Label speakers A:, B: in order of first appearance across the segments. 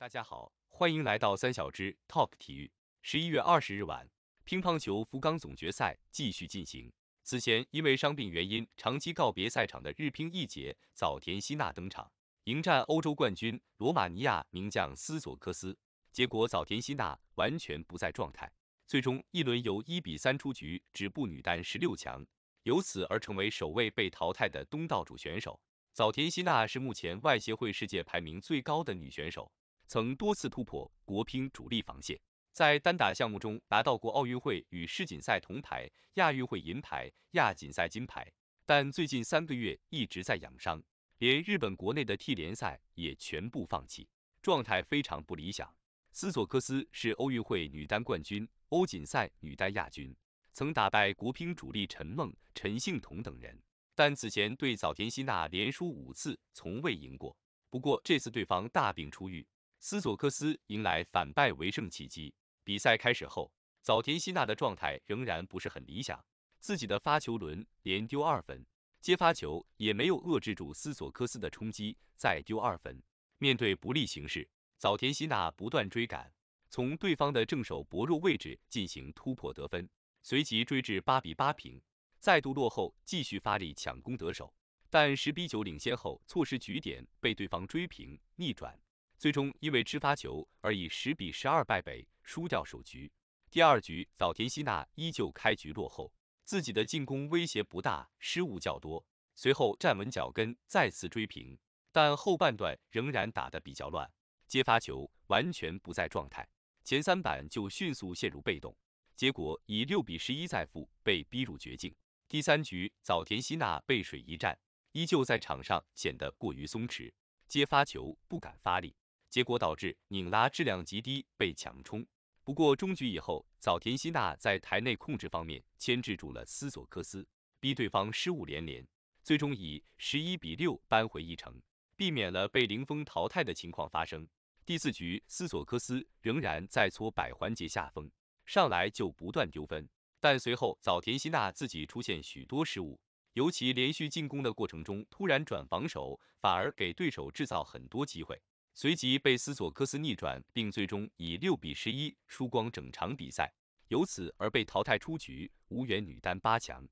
A: 大家好，欢迎来到三小只 Talk 体育。十一月二十日晚，乒乓球福冈总决赛继续进行。此前因为伤病原因，长期告别赛场的日乒一姐早田希娜登场，迎战欧洲冠军、罗马尼亚名将斯佐克斯。结果早田希娜完全不在状态，最终一轮由一比三出局，止步女单十六强，由此而成为首位被淘汰的东道主选手。早田希娜是目前外协会世界排名最高的女选手。曾多次突破国乒主力防线，在单打项目中拿到过奥运会与世锦赛铜牌、亚运会银牌、亚锦赛金牌，但最近三个月一直在养伤，连日本国内的 T 联赛也全部放弃，状态非常不理想。斯索克斯是奥运会女单冠军、欧锦赛女单亚军，曾打败国乒主力陈梦、陈幸同等人，但此前对早田希娜连输五次，从未赢过。不过这次对方大病初愈。斯佐克斯迎来反败为胜契机。比赛开始后，早田希娜的状态仍然不是很理想，自己的发球轮连丢二分，接发球也没有遏制住斯佐克斯的冲击，再丢二分。面对不利形势，早田希娜不断追赶，从对方的正手薄弱位置进行突破得分，随即追至八比八平，再度落后，继续发力抢攻得手。但十比九领先后错失局点，被对方追平逆转。最终因为吃发球而以十比十二败北，输掉首局。第二局早田希娜依旧开局落后，自己的进攻威胁不大，失误较多，随后站稳脚跟，再次追平，但后半段仍然打得比较乱，接发球完全不在状态，前三板就迅速陷入被动，结果以六比十一再负，被逼入绝境。第三局早田希娜背水一战，依旧在场上显得过于松弛，接发球不敢发力。结果导致拧拉质量极低，被强冲。不过中局以后，早田希娜在台内控制方面牵制住了斯佐克斯，逼对方失误连连，最终以十一比六扳回一城，避免了被零封淘汰的情况发生。第四局，斯佐克斯仍然在搓摆环节下风，上来就不断丢分。但随后早田希娜自己出现许多失误，尤其连续进攻的过程中突然转防守，反而给对手制造很多机会。随即被斯佐克斯逆转，并最终以六比十一输光整场比赛，由此而被淘汰出局，无缘女单八强。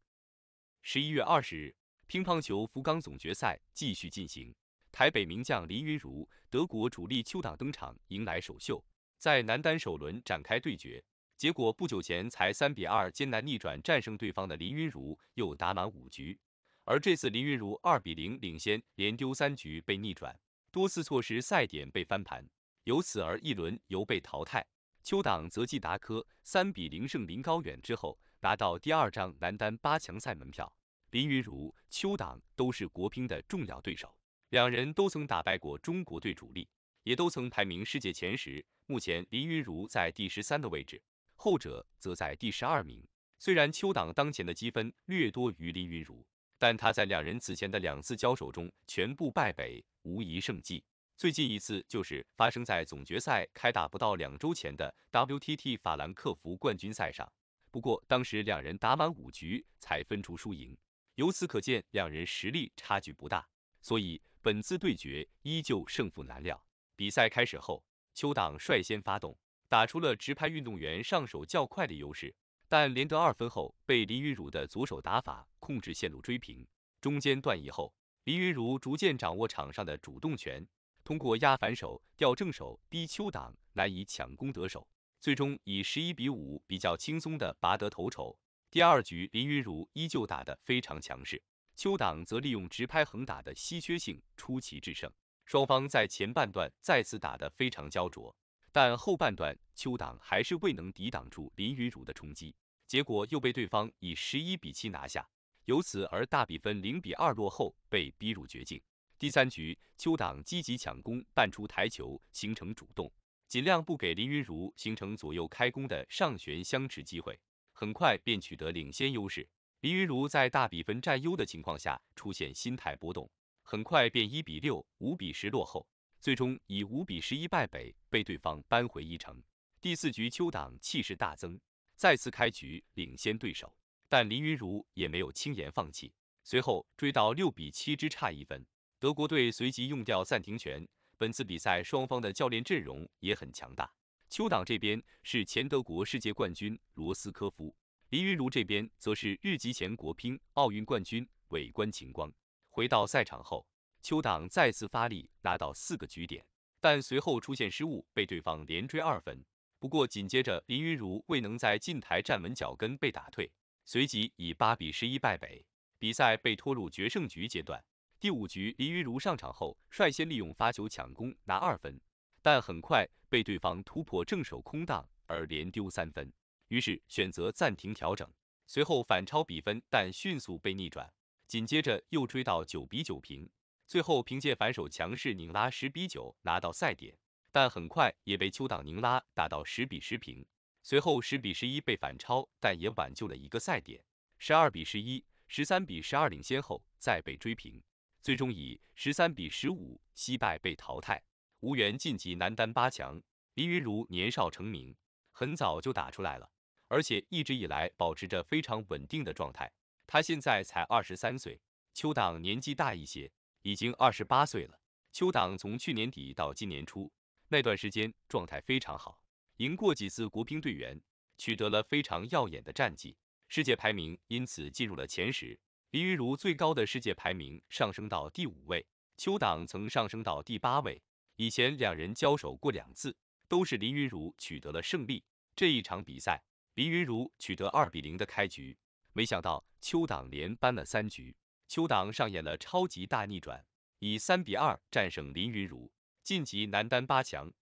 A: 十一月二十日，乒乓球福冈总决赛继续进行，台北名将林昀儒、德国主力邱党登场，迎来首秀，在男单首轮展开对决。结果不久前才三比二艰难逆转战胜对方的林昀儒又打满五局，而这次林昀儒二比零领先，连丢三局被逆转。多次错失赛点被翻盘，由此而一轮游被淘汰。邱党则继达科三比零胜林高远之后，拿到第二张男单八强赛门票。林昀儒、邱党都是国乒的重要对手，两人都曾打败过中国队主力，也都曾排名世界前十。目前林昀儒在第十三的位置，后者则在第十二名。虽然邱党当前的积分略多于林昀儒。但他在两人此前的两次交手中全部败北，无一胜绩。最近一次就是发生在总决赛开打不到两周前的 WTT 法兰克福冠军赛上。不过当时两人打满五局才分出输赢。由此可见，两人实力差距不大，所以本次对决依旧胜负难料。比赛开始后，邱党率先发动，打出了直拍运动员上手较快的优势。但连得二分后，被林昀儒的左手打法控制线路追平。中间断以后，林昀儒逐渐掌握场上的主动权，通过压反手、调正手、逼邱党难以抢攻得手，最终以十一比五比较轻松地拔得头筹。第二局林昀儒依旧打得非常强势，邱党则利用直拍横打的稀缺性出奇制胜。双方在前半段再次打得非常焦灼。但后半段邱党还是未能抵挡住林云儒的冲击，结果又被对方以十一比七拿下，由此而大比分零比二落后，被逼入绝境。第三局邱党积极抢攻，半出台球，形成主动，尽量不给林云儒形成左右开弓的上旋相持机会，很快便取得领先优势。林云儒在大比分占优的情况下出现心态波动，很快便一比六、五比十落后。最终以五比十一败北，被对方扳回一城。第四局，邱党气势大增，再次开局领先对手，但林云儒也没有轻言放弃，随后追到六比七之差一分。德国队随即用掉暂停权。本次比赛双方的教练阵容也很强大，邱党这边是前德国世界冠军罗斯科夫，林云儒这边则是日籍前国乒奥运冠军尾关晴光。回到赛场后。邱党再次发力拿到四个局点，但随后出现失误，被对方连追二分。不过紧接着林昀儒未能在近台站稳脚跟被打退，随即以八比十一败北，比赛被拖入决胜局阶段。第五局林昀儒上场后率先利用发球抢攻拿二分，但很快被对方突破正手空档而连丢三分，于是选择暂停调整，随后反超比分，但迅速被逆转，紧接着又追到九比九平。最后凭借反手强势拧拉十比九拿到赛点，但很快也被邱党拧拉打到十比十平，随后十比十一被反超，但也挽救了一个赛点。十二比十一，十三比十二领先后再被追平，最终以十三比十五惜败被淘汰，无缘晋级男单八强。林昀儒年少成名，很早就打出来了，而且一直以来保持着非常稳定的状态。他现在才二十三岁，邱党年纪大一些。已经二十八岁了。邱党从去年底到今年初那段时间状态非常好，赢过几次国乒队员，取得了非常耀眼的战绩，世界排名因此进入了前十。林昀儒最高的世界排名上升到第五位，邱党曾上升到第八位。以前两人交手过两次，都是林云儒取得了胜利。这一场比赛，林云儒取得二比零的开局，没想到邱党连扳了三局。邱党上演了超级大逆转，以三比二战胜林昀儒，晋级男单八强。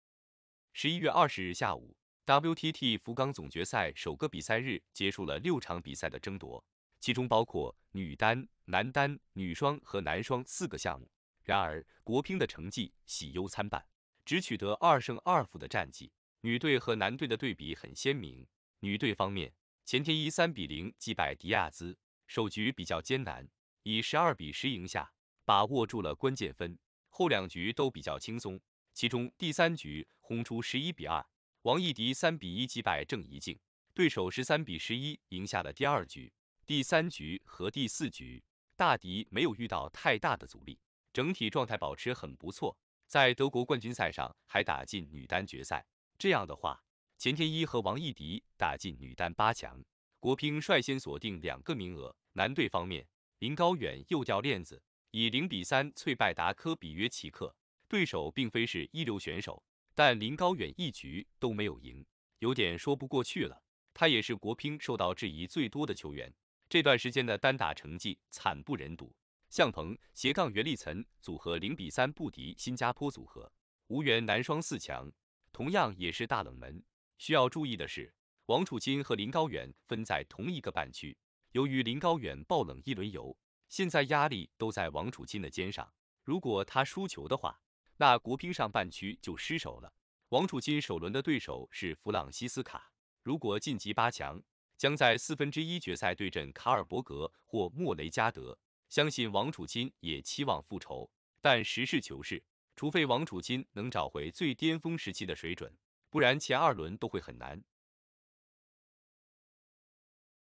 A: 十一月二十日下午，WTT 福冈总决赛首个比赛日结束了六场比赛的争夺，其中包括女单、男单、女双和男双四个项目。然而，国乒的成绩喜忧参半，只取得二胜二负的战绩。女队和男队的对比很鲜明，女队方面，钱天一三比零击败迪亚兹，首局比较艰难。以十二比十赢下，把握住了关键分，后两局都比较轻松，其中第三局轰出十一比二，王艺迪三比一击败郑怡静，对手十三比十一赢下了第二局，第三局和第四局大迪没有遇到太大的阻力，整体状态保持很不错，在德国冠军赛上还打进女单决赛，这样的话钱天一和王艺迪打进女单八强，国乒率先锁定两个名额，男队方面。林高远又掉链子，以零比三脆败达科比约奇克，对手并非是一流选手，但林高远一局都没有赢，有点说不过去了。他也是国乒受到质疑最多的球员，这段时间的单打成绩惨不忍睹。向鹏斜杠袁立岑组合零比三不敌新加坡组合，无缘男双四强，同样也是大冷门。需要注意的是，王楚钦和林高远分在同一个半区。由于林高远爆冷一轮游，现在压力都在王楚钦的肩上。如果他输球的话，那国乒上半区就失手了。王楚钦首轮的对手是弗朗西斯卡，如果晋级八强，将在四分之一决赛对阵卡尔伯格或莫雷加德。相信王楚钦也期望复仇，但实事求是，除非王楚钦能找回最巅峰时期的水准，不然前二轮都会很难。